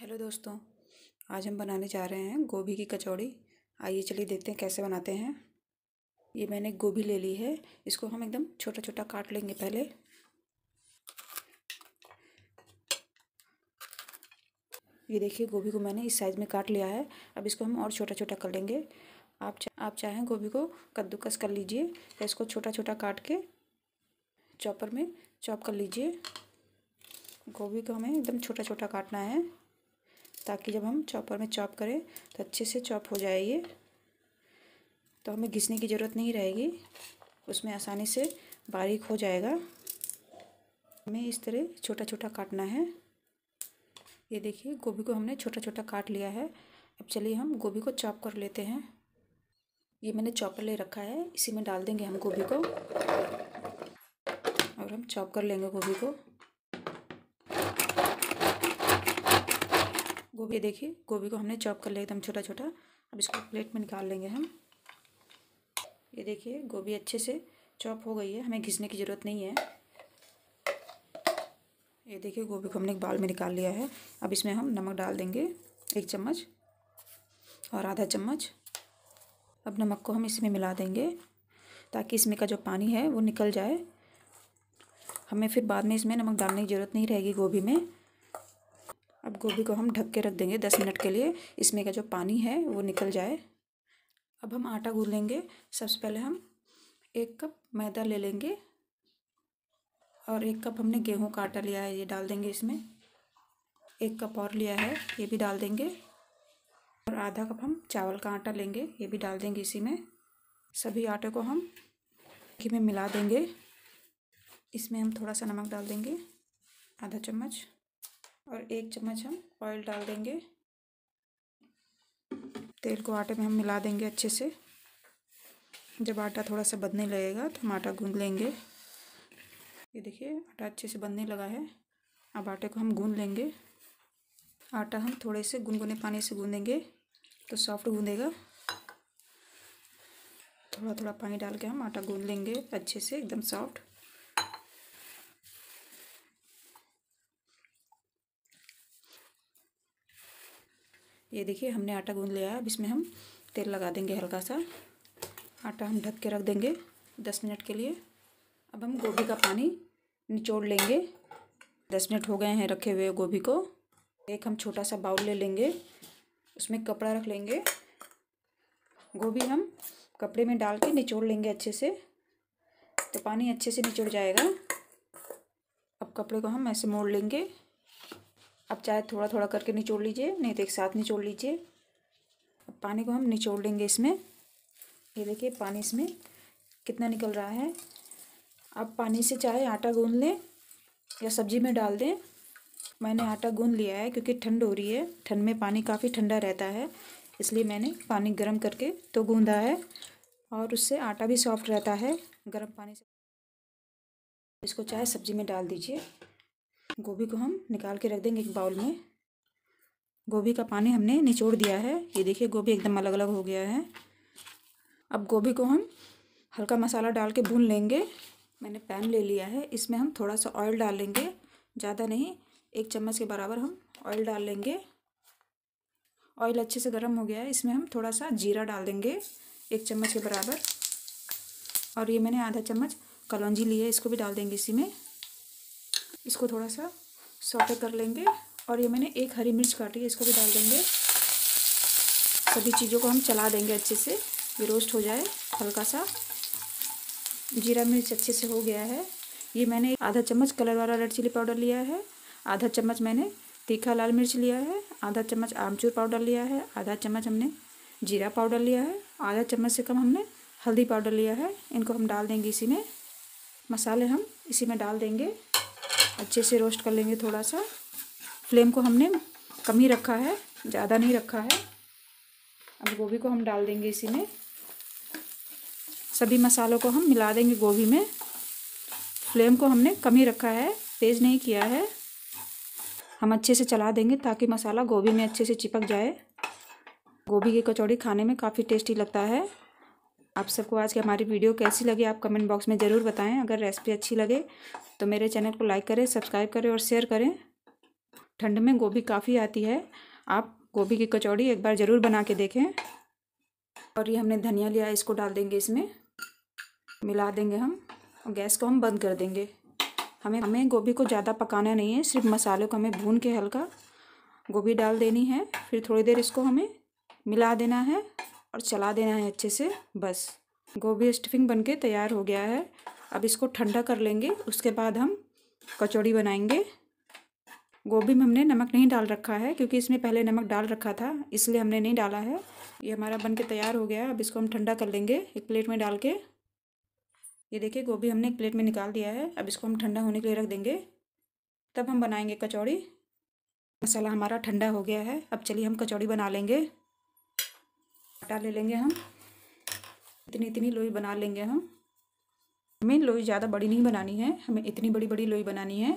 hello दोस्तों आज हम बनाने जा रहे हैं गोभी की कचौड़ी आइए चलिए देखते हैं कैसे बनाते हैं ये मैंने गोभी ले ली है इसको हम एकदम छोटा छोटा काट लेंगे पहले ये देखिए गोभी को मैंने इस साइज़ में काट लिया है अब इसको हम और छोटा छोटा कर लेंगे आप चा, आप चाहें गोभी को कद्दूकस कर लीजिए या इसको छोटा छोटा काट के चॉपर में चॉप कर लीजिए गोभी को हमें एकदम छोटा छोटा काटना है ताकि जब हम चॉपर में चॉप करें तो अच्छे से चॉप हो जाए ये तो हमें घिसने की ज़रूरत नहीं रहेगी उसमें आसानी से बारीक हो जाएगा हमें इस तरह छोटा छोटा काटना है ये देखिए गोभी को हमने छोटा छोटा काट लिया है अब चलिए हम गोभी को चॉप कर लेते हैं ये मैंने चॉपर ले रखा है इसी में डाल देंगे हम गोभी को और हम चॉप कर लेंगे गोभी को गोभी देखिए गोभी को हमने चॉप कर लिया एकदम छोटा छोटा अब इसको प्लेट में निकाल लेंगे हम ये देखिए गोभी अच्छे से चॉप हो गई है हमें घिसने की ज़रूरत नहीं है ये देखिए गोभी को हमने एक बाल में निकाल लिया है अब इसमें हम नमक डाल देंगे एक चम्मच और आधा चम्मच अब नमक को हम इसमें मिला देंगे ताकि इसमें का जो पानी है वो निकल जाए हमें फिर बाद में इसमें नमक डालने की ज़रूरत नहीं रहेगी गोभी में अब गोभी को हम ढक के रख देंगे दस मिनट के लिए इसमें का जो पानी है वो निकल जाए अब हम आटा गूँ लेंगे सबसे पहले हम एक कप मैदा ले लेंगे और एक कप हमने गेहूं का आटा लिया है ये डाल देंगे इसमें एक कप और लिया है ये भी डाल देंगे और आधा कप हम चावल का आटा लेंगे ये भी डाल देंगे इसी में सभी आटे को हम घी में मिला देंगे इसमें हम थोड़ा सा नमक डाल देंगे आधा चम्मच और एक चम्मच हम ऑयल डाल देंगे तेल को आटे में हम मिला देंगे अच्छे से जब आटा थोड़ा सा बदने लगेगा तो हम आटा गूंद लेंगे ये देखिए आटा अच्छे से बंधने लगा है अब आटे को हम गूंद लेंगे आटा हम थोड़े से गुनगुने पानी से गूंदेंगे तो सॉफ्ट गूंदेगा थोड़ा थोड़ा पानी डाल के हम आटा गूंद लेंगे अच्छे से एकदम सॉफ्ट ये देखिए हमने आटा गूंद लिया है अब इसमें हम तेल लगा देंगे हल्का सा आटा हम ढक के रख देंगे दस मिनट के लिए अब हम गोभी का पानी निचोड़ लेंगे दस मिनट हो गए हैं रखे हुए गोभी को एक हम छोटा सा बाउल ले लेंगे उसमें कपड़ा रख लेंगे गोभी हम कपड़े में डाल के निचोड़ लेंगे अच्छे से तो पानी अच्छे से निचोड़ जाएगा अब कपड़े को हम ऐसे मोड़ लेंगे अब चाहे थोड़ा थोड़ा करके निचोड़ लीजिए नहीं तो एक साथ निचोड़ लीजिए अब पानी को हम निचोड़ लेंगे इसमें ये देखिए पानी इसमें कितना निकल रहा है आप पानी से चाहे आटा गूँध लें या सब्जी में डाल दें मैंने आटा गूँध लिया है क्योंकि ठंड हो रही है ठंड में पानी काफ़ी ठंडा रहता है इसलिए मैंने पानी गर्म करके तो गूँधा है और उससे आटा भी सॉफ्ट रहता है गर्म पानी से इसको चाहे सब्जी में डाल दीजिए गोभी को हम निकाल के रख देंगे एक बाउल में गोभी का पानी हमने निचोड़ दिया है ये देखिए गोभी एकदम अलग अलग हो गया है अब गोभी को हम हल्का मसाला डाल के भून लेंगे मैंने पैन ले लिया है इसमें हम थोड़ा सा ऑयल डाल लेंगे ज़्यादा नहीं एक चम्मच के बराबर हम ऑयल डाल लेंगे ऑयल अच्छे से गर्म हो गया है इसमें हम थोड़ा सा जीरा डाल देंगे एक चम्मच के बराबर और ये मैंने आधा चम्मच कलौजी ली है इसको भी डाल देंगे इसी में इसको थोड़ा सा सॉफ्ट कर लेंगे और ये मैंने एक हरी मिर्च काटी है इसको भी डाल देंगे सभी चीज़ों को हम चला देंगे अच्छे से ये रोस्ट हो जाए हल्का सा जीरा मिर्च अच्छे से हो गया है ये मैंने आधा चम्मच कलर वाला रेड चिली पाउडर लिया है आधा चम्मच मैंने तीखा लाल मिर्च लिया है आधा चम्मच आमचूर पाउडर लिया है आधा चम्मच हमने जीरा पाउडर लिया है आधा चम्मच से कम हमने हल्दी पाउडर लिया है इनको हम डाल देंगे इसी में मसाले हम इसी में डाल देंगे अच्छे से रोस्ट कर लेंगे थोड़ा सा फ्लेम को हमने कम ही रखा है ज़्यादा नहीं रखा है अब गोभी को हम डाल देंगे इसी में सभी मसालों को हम मिला देंगे गोभी में फ्लेम को हमने कम ही रखा है तेज़ नहीं किया है हम अच्छे से चला देंगे ताकि मसाला गोभी में अच्छे से चिपक जाए गोभी की कचौड़ी खाने में काफ़ी टेस्टी लगता है आप सबको आज की हमारी वीडियो कैसी लगी आप कमेंट बॉक्स में ज़रूर बताएं अगर रेसिपी अच्छी लगे तो मेरे चैनल को लाइक करें सब्सक्राइब करें और शेयर करें ठंड में गोभी काफ़ी आती है आप गोभी की कचौड़ी एक बार ज़रूर बना के देखें और ये हमने धनिया लिया इसको डाल देंगे इसमें मिला देंगे हम और गैस को हम बंद कर देंगे हमें हमें गोभी को ज़्यादा पकाना नहीं है सिर्फ मसाले को हमें भून के हल्का गोभी डाल देनी है फिर थोड़ी देर इसको हमें मिला देना है और चला देना है अच्छे से बस गोभी स्टफिंग बनके तैयार हो गया है अब इसको ठंडा कर लेंगे उसके बाद हम कचौड़ी बनाएंगे गोभी में हमने नमक नहीं डाल रखा है क्योंकि इसमें पहले नमक डाल रखा था इसलिए हमने नहीं डाला है ये हमारा बन के तैयार हो गया है अब इसको हम ठंडा कर लेंगे एक प्लेट में डाल के ये देखिए गोभी हमने एक प्लेट में निकाल दिया है अब इसको हम ठंडा होने के लिए रख देंगे तब हम बनाएंगे कचौड़ी मसाला हमारा ठंडा हो गया है अब चलिए हम कचौड़ी बना लेंगे आटा ले लेंगे हम इतनी इतनी लोई बना लेंगे हम हमें लोई ज़्यादा बड़ी नहीं बनानी है हमें इतनी बड़ी बड़ी लोई बनानी है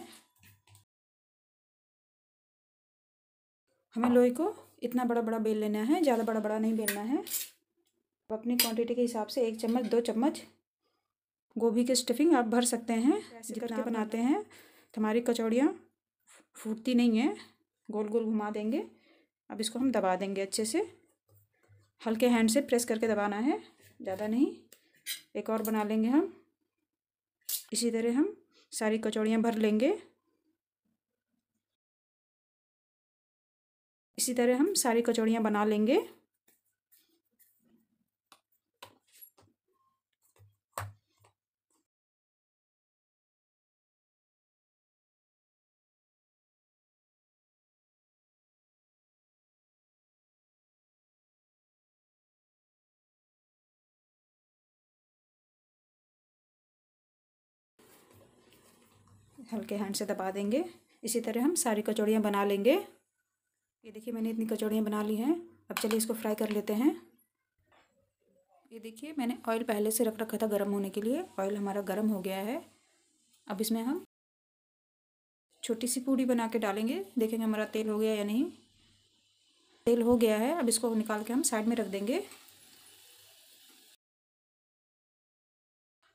हमें लोई को इतना बड़ा बड़ा बेल लेना है ज़्यादा बड़ा बड़ा नहीं बेलना है अब अपनी क्वांटिटी के हिसाब से एक चम्मच दो चम्मच गोभी की स्टफिंग आप भर सकते हैं करके बनाते हैं हमारी कचौड़ियाँ फूटती नहीं हैं गोल गोल घुमा देंगे अब इसको हम दबा देंगे अच्छे से हल्के हैंड से प्रेस करके दबाना है ज़्यादा नहीं एक और बना लेंगे हम इसी तरह हम सारी कचौड़ियाँ भर लेंगे इसी तरह हम सारी कचौड़ियाँ बना लेंगे हल्के हैंड से दबा देंगे इसी तरह हम सारी कचौड़ियाँ बना लेंगे ये देखिए मैंने इतनी कचौड़ियाँ बना ली हैं अब चलिए इसको फ्राई कर लेते हैं ये देखिए मैंने ऑयल पहले से रख रखा था गर्म होने के लिए ऑयल हमारा गर्म हो गया है अब इसमें हम छोटी सी पूड़ी बना के डालेंगे देखेंगे हमारा तेल हो गया या नहीं तेल हो गया है अब इसको निकाल के हम साइड में रख देंगे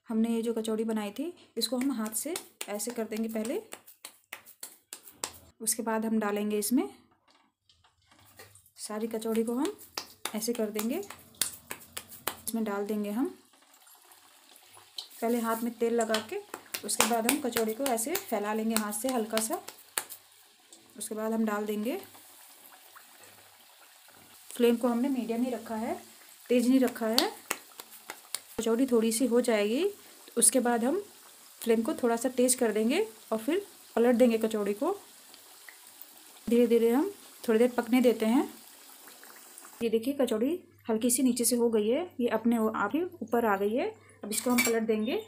हमने ये जो कचौड़ी बनाई थी इसको हम हाथ से ऐसे कर देंगे पहले उसके बाद हम डालेंगे इसमें सारी कचौड़ी को हम ऐसे कर देंगे इसमें डाल देंगे हम पहले हाथ में तेल लगा के उसके बाद हम कचौड़ी को ऐसे फैला लेंगे हाथ से हल्का सा उसके बाद हम डाल देंगे फ्लेम को हमने मीडियम ही रखा है तेज़ नहीं रखा है कचौड़ी थोड़ी सी हो जाएगी तो उसके बाद हम फ्लेम को थोड़ा सा तेज़ कर देंगे और फिर पलट देंगे कचौड़ी को धीरे धीरे हम थोड़ी देर पकने देते हैं ये देखिए कचौड़ी हल्की सी नीचे से हो गई है ये अपने आप ही ऊपर आ गई है अब इसको हम पलट देंगे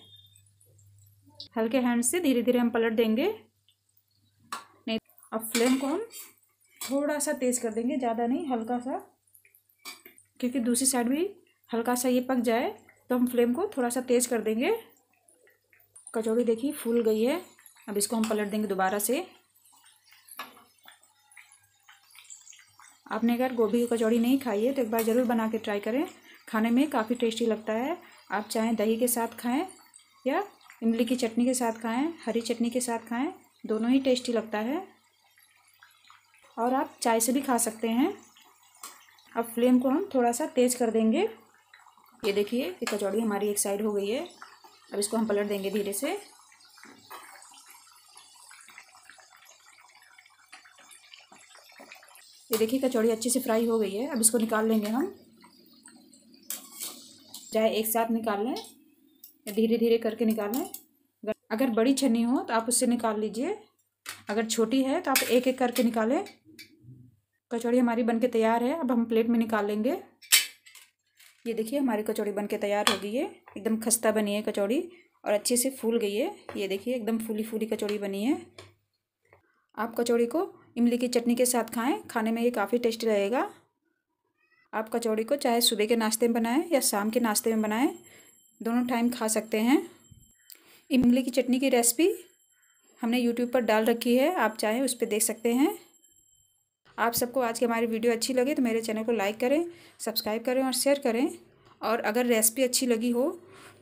हल्के हैंड से धीरे धीरे हम पलट देंगे नहीं अब फ्लेम को हम थोड़ा सा तेज़ कर देंगे ज़्यादा नहीं हल्का सा क्योंकि दूसरी साइड भी हल्का सा ये पक जाए तो हम फ्लेम को थोड़ा सा तेज़ कर देंगे कचौड़ी देखिए फूल गई है अब इसको हम पलट देंगे दोबारा से आपने अगर गोभी की कचौड़ी नहीं खाई है तो एक बार ज़रूर बना के ट्राई करें खाने में काफ़ी टेस्टी लगता है आप चाहें दही के साथ खाएं या इमली की चटनी के साथ खाएं हरी चटनी के साथ खाएं दोनों ही टेस्टी लगता है और आप चाय से भी खा सकते हैं अब फ्लेम को हम थोड़ा सा तेज़ कर देंगे ये देखिए कि कचौड़ी हमारी एक साइड हो गई है अब इसको हम पलट देंगे धीरे से ये देखिए कचौड़ी अच्छे से फ्राई हो गई है अब इसको निकाल लेंगे हम चाहे एक साथ निकाल लें या धीरे धीरे करके निकाल लें अगर बड़ी छन्नी हो तो आप उससे निकाल लीजिए अगर छोटी है तो आप एक एक करके निकालें कचौड़ी हमारी बनके तैयार है अब हम प्लेट में निकाल लेंगे ये देखिए हमारी कचौड़ी बनके तैयार हो गई है एकदम खस्ता बनी है कचौड़ी और अच्छे से फूल गई है ये देखिए एकदम फूली फूली कचौड़ी बनी है आप कचौड़ी को इमली की चटनी के साथ खाएं खाने में ये काफ़ी टेस्टी रहेगा आप कचौड़ी को चाहे सुबह के नाश्ते में बनाएं या शाम के नाश्ते में बनाएं दोनों टाइम खा सकते हैं इमली की चटनी की रेसिपी हमने यूट्यूब पर डाल रखी है आप चाहें उस पर देख सकते हैं आप सबको आज की हमारी वीडियो अच्छी लगे तो मेरे चैनल को लाइक करें सब्सक्राइब करें और शेयर करें और अगर रेसिपी अच्छी लगी हो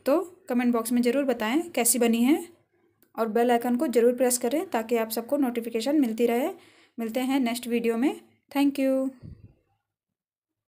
तो कमेंट बॉक्स में ज़रूर बताएं कैसी बनी है और बेल आइकन को ज़रूर प्रेस करें ताकि आप सबको नोटिफिकेशन मिलती रहे मिलते हैं नेक्स्ट वीडियो में थैंक यू